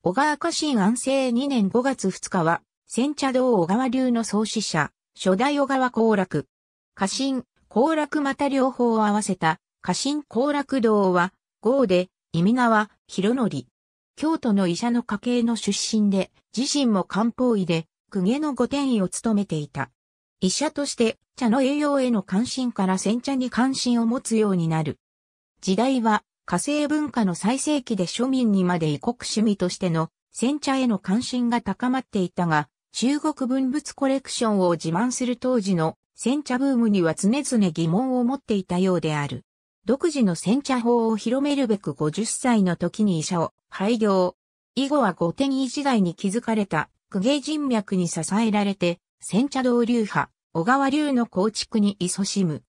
小川家臣安政2年5月2日は、煎茶道小川流の創始者、初代小川幸楽。家臣、幸楽また両方を合わせた、家臣幸楽道は、豪で、意味川、広則。京都の医者の家系の出身で、自身も漢方医で、公家の御殿医を務めていた。医者として、茶の栄養への関心から煎茶に関心を持つようになる。時代は、火星文化の最盛期で庶民にまで異国趣味としての煎茶への関心が高まっていたが、中国文物コレクションを自慢する当時の煎茶ブームには常々疑問を持っていたようである。独自の煎茶法を広めるべく50歳の時に医者を廃業。以後は五天一時代に築かれた公家人脈に支えられて、煎茶道流派、小川流の構築に勤しむ。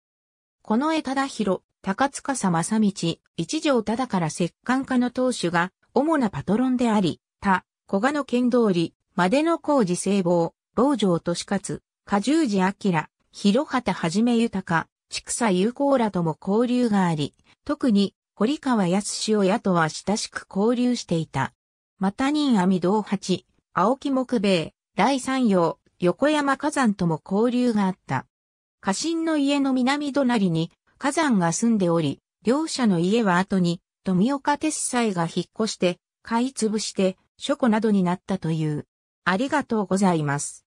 この江忠弘、高塚正道、一条忠から石棺家の当主が、主なパトロンであり、他、古賀の剣通り、までの工事聖望、老城利勝、下十寺明、広畑はじめ豊、畜佐有効らとも交流があり、特に、堀川康親とは親しく交流していた。また任弥道八、青木木兵衛、来山陽、横山火山とも交流があった。家臣の家の南隣に火山が住んでおり、両者の家は後に、富岡鉄斎が引っ越して、買い潰して、書庫などになったという。ありがとうございます。